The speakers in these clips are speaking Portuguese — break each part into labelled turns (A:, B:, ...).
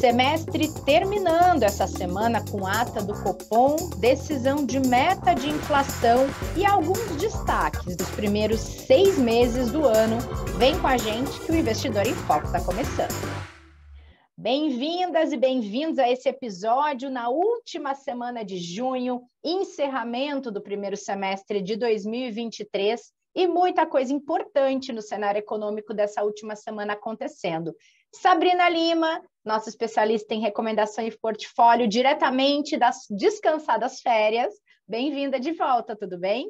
A: Semestre terminando essa semana com ata do Copom, decisão de meta de inflação e alguns destaques dos primeiros seis meses do ano. Vem com a gente que o Investidor em Foco está começando. Bem-vindas e bem-vindos a esse episódio na última semana de junho, encerramento do primeiro semestre de 2023 e muita coisa importante no cenário econômico dessa última semana acontecendo. Sabrina Lima, nossa especialista em recomendação e portfólio, diretamente das descansadas férias. Bem-vinda de volta, tudo bem?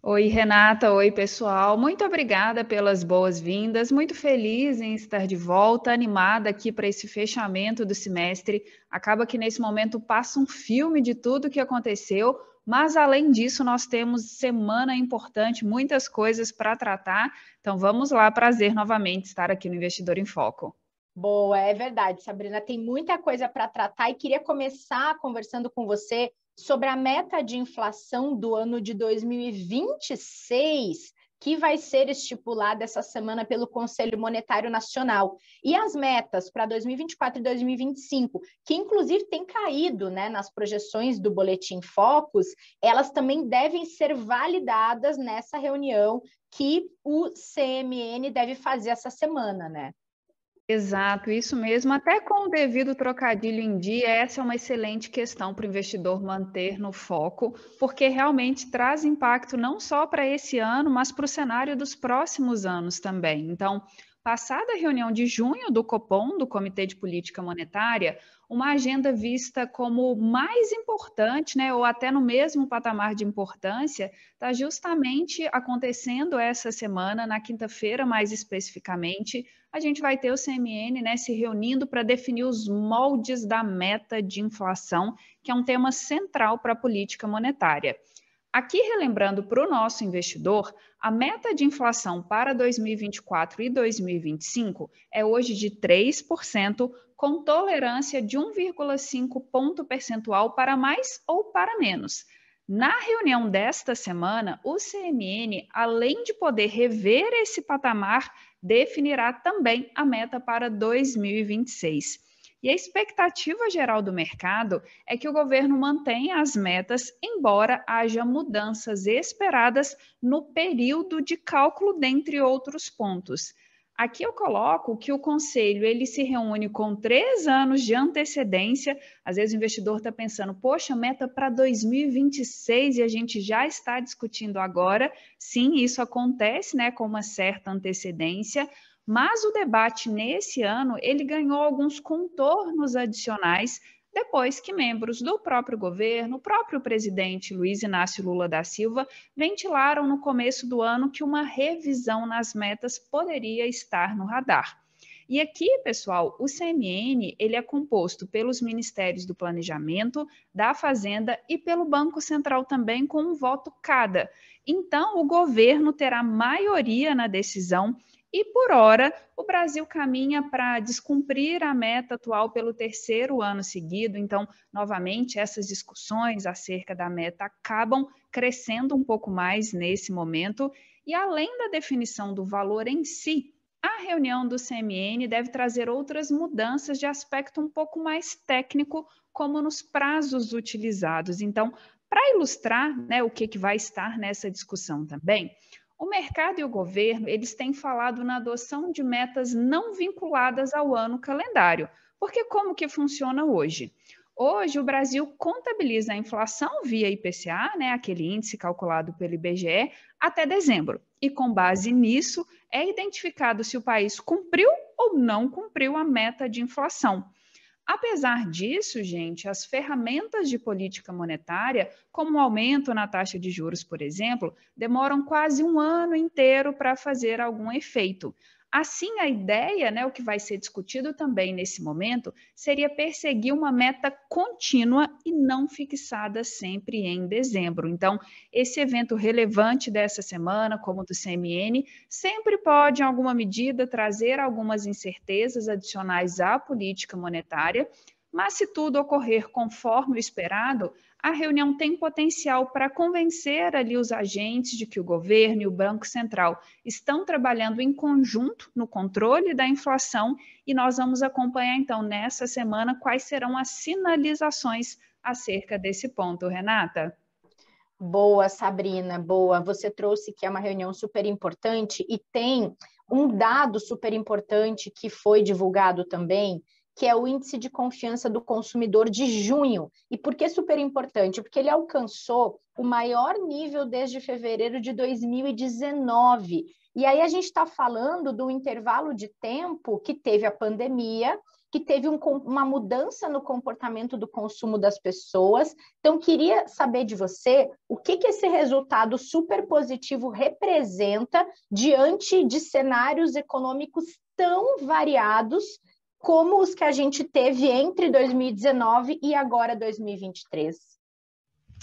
B: Oi, Renata. Oi, pessoal. Muito obrigada pelas boas-vindas. Muito feliz em estar de volta, animada aqui para esse fechamento do semestre. Acaba que nesse momento passa um filme de tudo que aconteceu, mas, além disso, nós temos semana importante, muitas coisas para tratar. Então, vamos lá, prazer novamente estar aqui no Investidor em Foco.
A: Boa, é verdade, Sabrina. Tem muita coisa para tratar e queria começar conversando com você sobre a meta de inflação do ano de 2026 que vai ser estipulada essa semana pelo Conselho Monetário Nacional. E as metas para 2024 e 2025, que inclusive tem caído né, nas projeções do Boletim Focus, elas também devem ser validadas nessa reunião que o CMN deve fazer essa semana, né?
B: Exato, isso mesmo. Até com o devido trocadilho em dia, essa é uma excelente questão para o investidor manter no foco, porque realmente traz impacto não só para esse ano, mas para o cenário dos próximos anos também. Então, Passada a reunião de junho do COPOM, do Comitê de Política Monetária, uma agenda vista como mais importante, né, ou até no mesmo patamar de importância, está justamente acontecendo essa semana, na quinta-feira mais especificamente. A gente vai ter o CMN né, se reunindo para definir os moldes da meta de inflação, que é um tema central para a política monetária. Aqui, relembrando para o nosso investidor, a meta de inflação para 2024 e 2025 é hoje de 3%, com tolerância de 1,5 ponto percentual para mais ou para menos. Na reunião desta semana, o CMN, além de poder rever esse patamar, definirá também a meta para 2026. E a expectativa geral do mercado é que o governo mantenha as metas, embora haja mudanças esperadas no período de cálculo, dentre outros pontos. Aqui eu coloco que o conselho ele se reúne com três anos de antecedência. Às vezes o investidor está pensando, poxa, meta para 2026 e a gente já está discutindo agora. Sim, isso acontece, né, com uma certa antecedência mas o debate nesse ano ele ganhou alguns contornos adicionais depois que membros do próprio governo, o próprio presidente Luiz Inácio Lula da Silva, ventilaram no começo do ano que uma revisão nas metas poderia estar no radar. E aqui, pessoal, o CMN ele é composto pelos Ministérios do Planejamento, da Fazenda e pelo Banco Central também com um voto cada. Então, o governo terá maioria na decisão e, por hora, o Brasil caminha para descumprir a meta atual pelo terceiro ano seguido. Então, novamente, essas discussões acerca da meta acabam crescendo um pouco mais nesse momento. E, além da definição do valor em si, a reunião do CMN deve trazer outras mudanças de aspecto um pouco mais técnico, como nos prazos utilizados. Então, para ilustrar né, o que, que vai estar nessa discussão também, o mercado e o governo, eles têm falado na adoção de metas não vinculadas ao ano calendário, porque como que funciona hoje? Hoje, o Brasil contabiliza a inflação via IPCA, né, aquele índice calculado pelo IBGE, até dezembro. E com base nisso, é identificado se o país cumpriu ou não cumpriu a meta de inflação. Apesar disso, gente, as ferramentas de política monetária, como o aumento na taxa de juros, por exemplo, demoram quase um ano inteiro para fazer algum efeito. Assim, a ideia, né, o que vai ser discutido também nesse momento, seria perseguir uma meta contínua e não fixada sempre em dezembro. Então, esse evento relevante dessa semana, como o do CMN, sempre pode, em alguma medida, trazer algumas incertezas adicionais à política monetária, mas, se tudo ocorrer conforme o esperado, a reunião tem potencial para convencer ali os agentes de que o governo e o Banco Central estão trabalhando em conjunto no controle da inflação e nós vamos acompanhar então nessa semana quais serão as sinalizações acerca desse ponto, Renata. Boa, Sabrina, boa. Você trouxe que é uma
A: reunião super importante e tem um dado super importante que foi divulgado também que é o índice de confiança do consumidor de junho. E por que super importante? Porque ele alcançou o maior nível desde fevereiro de 2019. E aí a gente está falando do intervalo de tempo que teve a pandemia, que teve um, uma mudança no comportamento do consumo das pessoas. Então, queria saber de você o que, que esse resultado super positivo representa diante de cenários econômicos tão variados
B: como os que a gente teve entre 2019 e agora 2023.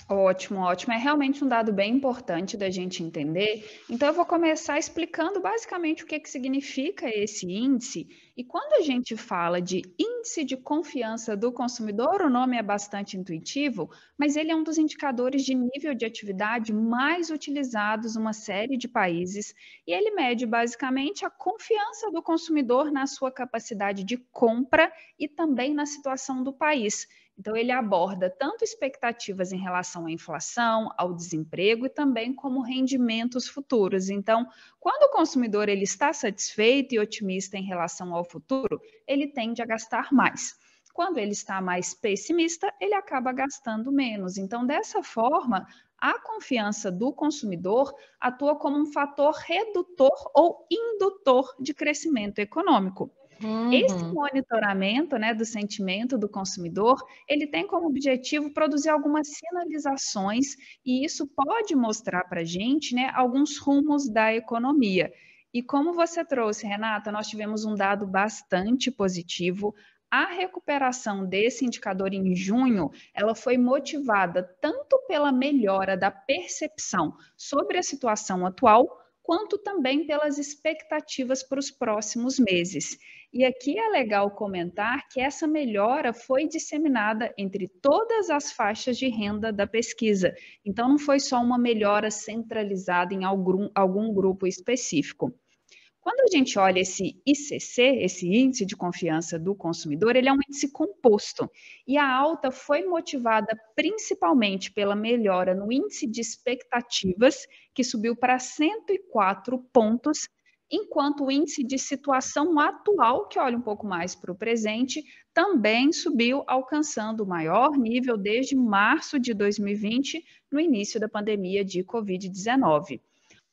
B: Ótimo, ótimo. É realmente um dado bem importante da gente entender. Então, eu vou começar explicando basicamente o que, que significa esse índice. E quando a gente fala de índice de confiança do consumidor, o nome é bastante intuitivo, mas ele é um dos indicadores de nível de atividade mais utilizados em uma série de países. E ele mede basicamente a confiança do consumidor na sua capacidade de compra e também na situação do país. Então, ele aborda tanto expectativas em relação à inflação, ao desemprego e também como rendimentos futuros. Então, quando o consumidor ele está satisfeito e otimista em relação ao futuro, ele tende a gastar mais. Quando ele está mais pessimista, ele acaba gastando menos. Então, dessa forma, a confiança do consumidor atua como um fator redutor ou indutor de crescimento econômico. Uhum. Esse monitoramento né, do sentimento do consumidor, ele tem como objetivo produzir algumas sinalizações e isso pode mostrar para a gente né, alguns rumos da economia. E como você trouxe, Renata, nós tivemos um dado bastante positivo. A recuperação desse indicador em junho, ela foi motivada tanto pela melhora da percepção sobre a situação atual, quanto também pelas expectativas para os próximos meses. E aqui é legal comentar que essa melhora foi disseminada entre todas as faixas de renda da pesquisa, então não foi só uma melhora centralizada em algum, algum grupo específico. Quando a gente olha esse ICC, esse Índice de Confiança do Consumidor, ele é um índice composto e a alta foi motivada principalmente pela melhora no índice de expectativas, que subiu para 104 pontos, enquanto o índice de situação atual, que olha um pouco mais para o presente, também subiu, alcançando o maior nível desde março de 2020, no início da pandemia de Covid-19.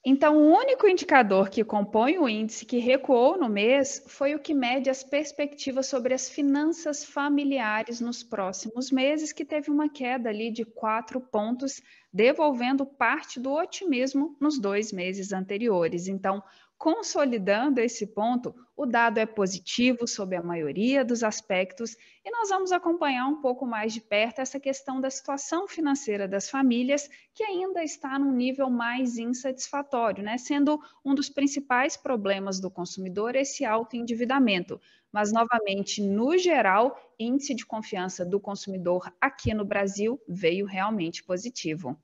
B: Então, o único indicador que compõe o índice que recuou no mês foi o que mede as perspectivas sobre as finanças familiares nos próximos meses, que teve uma queda ali de quatro pontos, devolvendo parte do otimismo nos dois meses anteriores. Então, Consolidando esse ponto, o dado é positivo sobre a maioria dos aspectos e nós vamos acompanhar um pouco mais de perto essa questão da situação financeira das famílias, que ainda está num nível mais insatisfatório, né? sendo um dos principais problemas do consumidor esse alto endividamento. Mas, novamente, no geral, índice de confiança do consumidor aqui no Brasil veio realmente positivo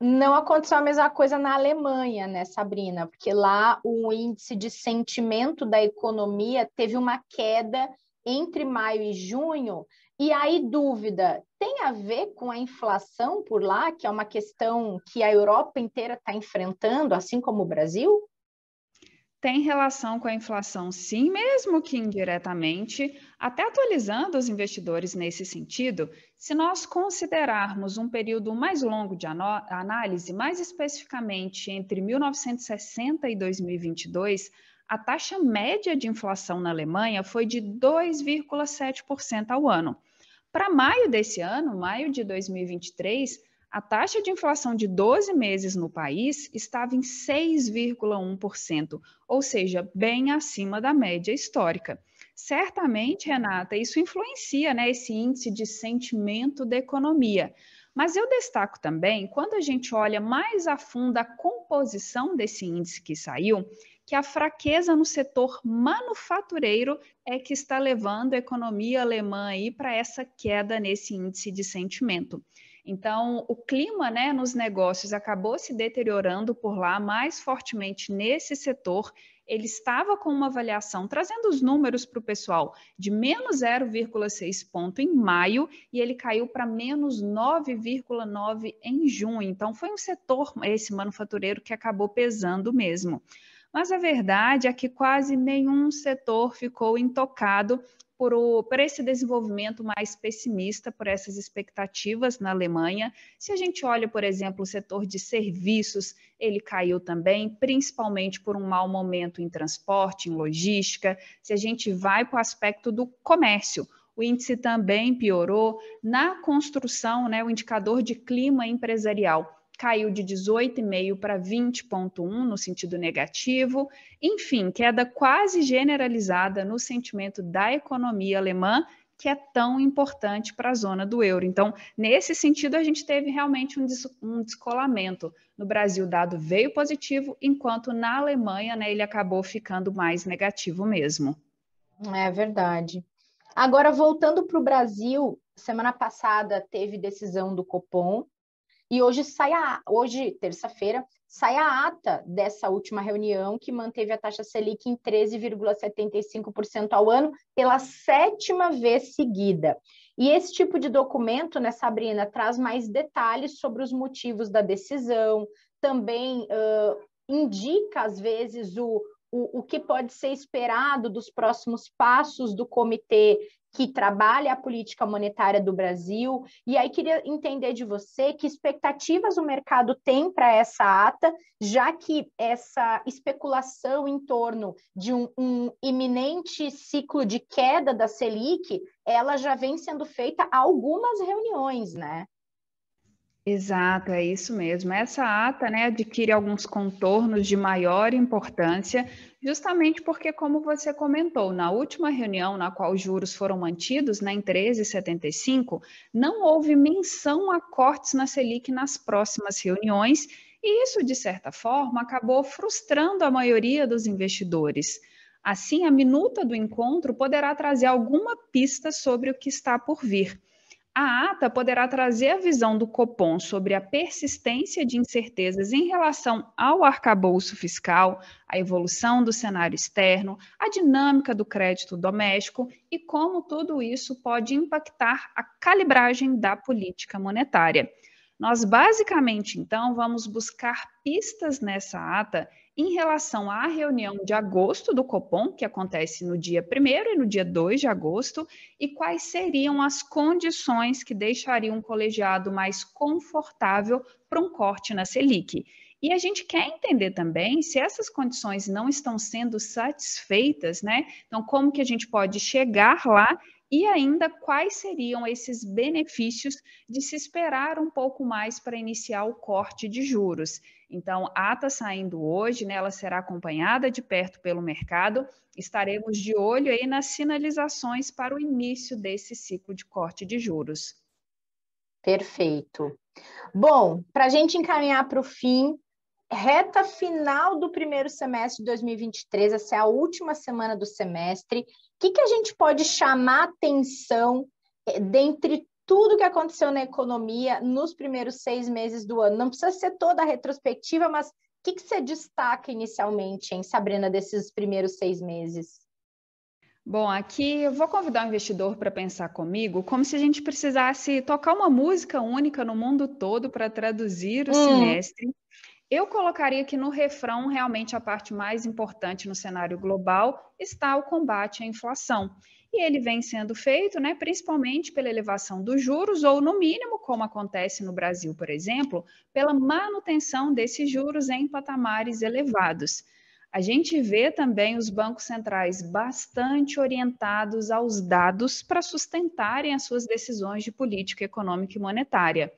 A: não aconteceu a mesma coisa na Alemanha, né, Sabrina? Porque lá o índice de sentimento da economia teve uma queda entre maio e junho. E aí, dúvida: tem a ver com a inflação por lá, que é uma questão que a Europa inteira está enfrentando,
B: assim como o Brasil? tem relação com a inflação, sim, mesmo que indiretamente, até atualizando os investidores nesse sentido, se nós considerarmos um período mais longo de análise, mais especificamente entre 1960 e 2022, a taxa média de inflação na Alemanha foi de 2,7% ao ano. Para maio desse ano, maio de 2023, a taxa de inflação de 12 meses no país estava em 6,1%, ou seja, bem acima da média histórica. Certamente, Renata, isso influencia né, esse índice de sentimento da economia. Mas eu destaco também, quando a gente olha mais a fundo a composição desse índice que saiu, que a fraqueza no setor manufatureiro é que está levando a economia alemã para essa queda nesse índice de sentimento. Então, o clima né, nos negócios acabou se deteriorando por lá mais fortemente nesse setor. Ele estava com uma avaliação, trazendo os números para o pessoal, de menos 0,6 ponto em maio e ele caiu para menos 9,9 em junho. Então, foi um setor, esse manufatureiro, que acabou pesando mesmo. Mas a verdade é que quase nenhum setor ficou intocado por, o, por esse desenvolvimento mais pessimista, por essas expectativas na Alemanha. Se a gente olha, por exemplo, o setor de serviços, ele caiu também, principalmente por um mau momento em transporte, em logística. Se a gente vai para o aspecto do comércio, o índice também piorou. Na construção, né, o indicador de clima empresarial caiu de 18,5 para 20,1 no sentido negativo. Enfim, queda quase generalizada no sentimento da economia alemã, que é tão importante para a zona do euro. Então, nesse sentido, a gente teve realmente um, des um descolamento. No Brasil, o dado veio positivo, enquanto na Alemanha né, ele acabou ficando mais negativo mesmo.
A: É verdade. Agora, voltando para o Brasil, semana passada teve decisão do Copom e hoje sai a, hoje, terça-feira, sai a ata dessa última reunião que manteve a taxa Selic em 13,75% ao ano pela sétima vez seguida. E esse tipo de documento, né, Sabrina, traz mais detalhes sobre os motivos da decisão, também uh, indica, às vezes, o, o, o, que pode ser esperado dos próximos passos do comitê que trabalha a política monetária do Brasil. E aí queria entender de você que expectativas o mercado tem para essa ata, já que essa especulação em torno de um, um, iminente ciclo de queda da Selic, ela já vem sendo feita há algumas reuniões, né?
B: Exato, é isso mesmo. Essa ata né, adquire alguns contornos de maior importância justamente porque, como você comentou, na última reunião na qual os juros foram mantidos, né, em 13,75, não houve menção a cortes na Selic nas próximas reuniões, e isso, de certa forma, acabou frustrando a maioria dos investidores. Assim, a minuta do encontro poderá trazer alguma pista sobre o que está por vir. A ata poderá trazer a visão do Copom sobre a persistência de incertezas em relação ao arcabouço fiscal, a evolução do cenário externo, a dinâmica do crédito doméstico e como tudo isso pode impactar a calibragem da política monetária. Nós, basicamente, então, vamos buscar pistas nessa ata em relação à reunião de agosto do Copom, que acontece no dia 1 e no dia 2 de agosto, e quais seriam as condições que deixariam um colegiado mais confortável para um corte na Selic? E a gente quer entender também se essas condições não estão sendo satisfeitas, né? Então, como que a gente pode chegar lá e ainda quais seriam esses benefícios de se esperar um pouco mais para iniciar o corte de juros? Então, a ata saindo hoje, né, ela será acompanhada de perto pelo mercado. Estaremos de olho aí nas sinalizações para o início desse ciclo de corte de juros. Perfeito. Bom, para a gente encaminhar para o fim, reta
A: final do primeiro semestre de 2023, essa é a última semana do semestre. O que, que a gente pode chamar atenção eh, dentre tudo que aconteceu na economia nos primeiros seis meses do ano? Não precisa ser toda a retrospectiva, mas o que, que você
B: destaca inicialmente, hein, Sabrina, desses primeiros seis meses? Bom, aqui eu vou convidar o investidor para pensar comigo como se a gente precisasse tocar uma música única no mundo todo para traduzir o hum. semestre eu colocaria que no refrão, realmente, a parte mais importante no cenário global está o combate à inflação. E ele vem sendo feito né, principalmente pela elevação dos juros, ou, no mínimo, como acontece no Brasil, por exemplo, pela manutenção desses juros em patamares elevados. A gente vê também os bancos centrais bastante orientados aos dados para sustentarem as suas decisões de política econômica e monetária.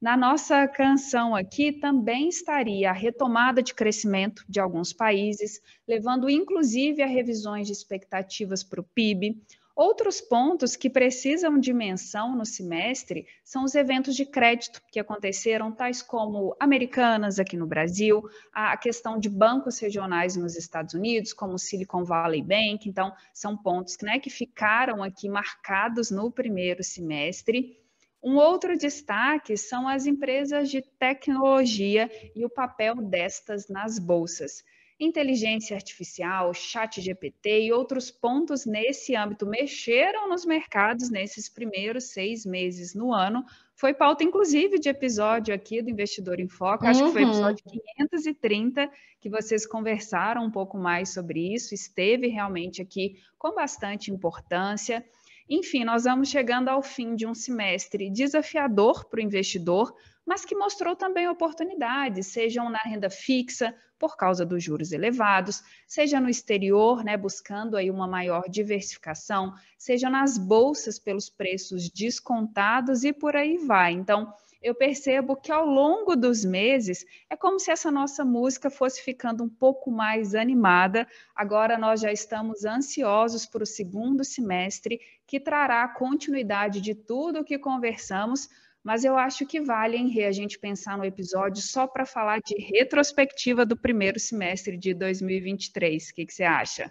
B: Na nossa canção aqui também estaria a retomada de crescimento de alguns países, levando inclusive a revisões de expectativas para o PIB. Outros pontos que precisam de menção no semestre são os eventos de crédito que aconteceram, tais como Americanas aqui no Brasil, a questão de bancos regionais nos Estados Unidos, como Silicon Valley Bank. Então, são pontos né, que ficaram aqui marcados no primeiro semestre. Um outro destaque são as empresas de tecnologia e o papel destas nas bolsas. Inteligência artificial, chat GPT e outros pontos nesse âmbito mexeram nos mercados nesses primeiros seis meses no ano. Foi pauta, inclusive, de episódio aqui do Investidor em Foco, acho uhum. que foi uhum. episódio 530, que vocês conversaram um pouco mais sobre isso, esteve realmente aqui com bastante importância. Enfim, nós vamos chegando ao fim de um semestre desafiador para o investidor, mas que mostrou também oportunidades, sejam na renda fixa, por causa dos juros elevados, seja no exterior, né, buscando aí uma maior diversificação, seja nas bolsas pelos preços descontados e por aí vai. Então, eu percebo que ao longo dos meses é como se essa nossa música fosse ficando um pouco mais animada. Agora nós já estamos ansiosos para o segundo semestre, que trará continuidade de tudo o que conversamos, mas eu acho que vale, hein, a gente pensar no episódio só para falar de retrospectiva do primeiro semestre de 2023. O que, que você acha?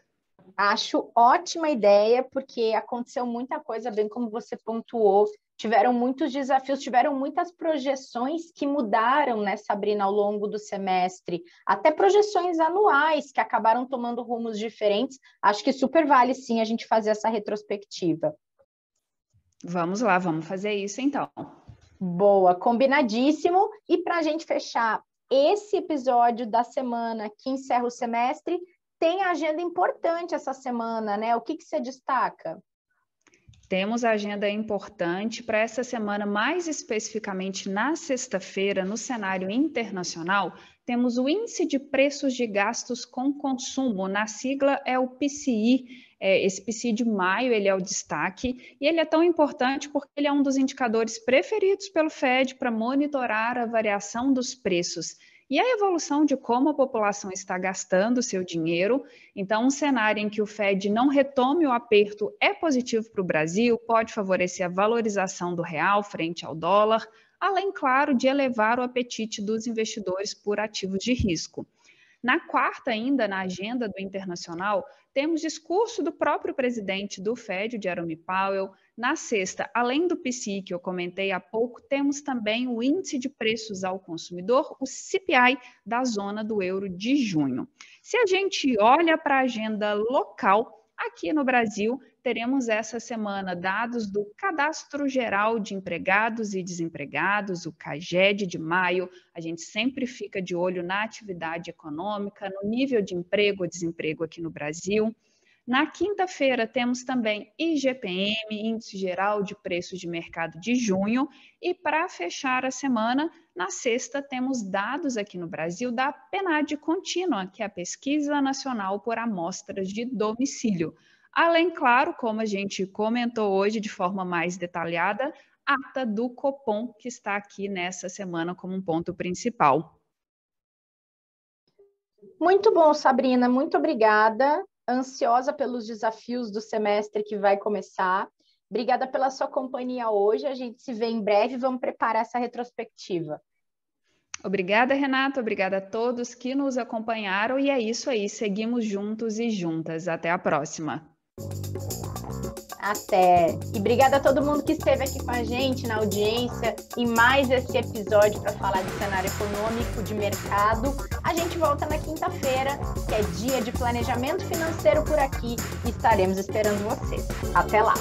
A: Acho ótima ideia, porque aconteceu muita coisa, bem como você pontuou, tiveram muitos desafios, tiveram muitas projeções que mudaram, né, Sabrina, ao longo do semestre, até projeções anuais que acabaram tomando rumos diferentes. Acho que super vale sim a gente fazer essa retrospectiva. Vamos lá, vamos fazer isso então. Boa, combinadíssimo. E para a gente fechar esse episódio da semana que encerra o semestre, tem agenda importante essa semana, né? O que, que você
B: destaca? Temos agenda importante para essa semana, mais especificamente na sexta-feira, no cenário internacional, temos o Índice de Preços de Gastos com Consumo, na sigla é o PCI. É, esse PCI de maio ele é o destaque e ele é tão importante porque ele é um dos indicadores preferidos pelo Fed para monitorar a variação dos preços e a evolução de como a população está gastando seu dinheiro. Então, um cenário em que o Fed não retome o aperto é positivo para o Brasil, pode favorecer a valorização do real frente ao dólar, além, claro, de elevar o apetite dos investidores por ativos de risco. Na quarta, ainda na agenda do internacional, temos discurso do próprio presidente do Fed, Jerome Powell, na sexta, além do PCI que eu comentei há pouco, temos também o Índice de Preços ao Consumidor, o CPI da zona do euro de junho. Se a gente olha para a agenda local, aqui no Brasil, teremos essa semana dados do Cadastro Geral de Empregados e Desempregados, o CAGED de maio. A gente sempre fica de olho na atividade econômica, no nível de emprego e desemprego aqui no Brasil. Na quinta-feira, temos também IGPM, Índice Geral de Preços de Mercado de junho. E para fechar a semana, na sexta, temos dados aqui no Brasil da PENAD Contínua, que é a Pesquisa Nacional por Amostras de Domicílio. Além, claro, como a gente comentou hoje de forma mais detalhada, ata do Copom, que está aqui nessa semana como um ponto principal.
A: Muito bom, Sabrina, muito obrigada ansiosa pelos desafios do semestre que vai começar. Obrigada pela sua companhia hoje. A gente se vê em breve. Vamos preparar
B: essa retrospectiva. Obrigada, Renata. Obrigada a todos que nos acompanharam. E é isso aí. Seguimos juntos e juntas. Até a próxima até. E obrigada a todo mundo que esteve aqui com a gente na audiência e
A: mais esse episódio para falar de cenário econômico, de mercado. A gente volta na quinta-feira, que é dia de planejamento financeiro por aqui, e estaremos esperando vocês.
B: Até lá!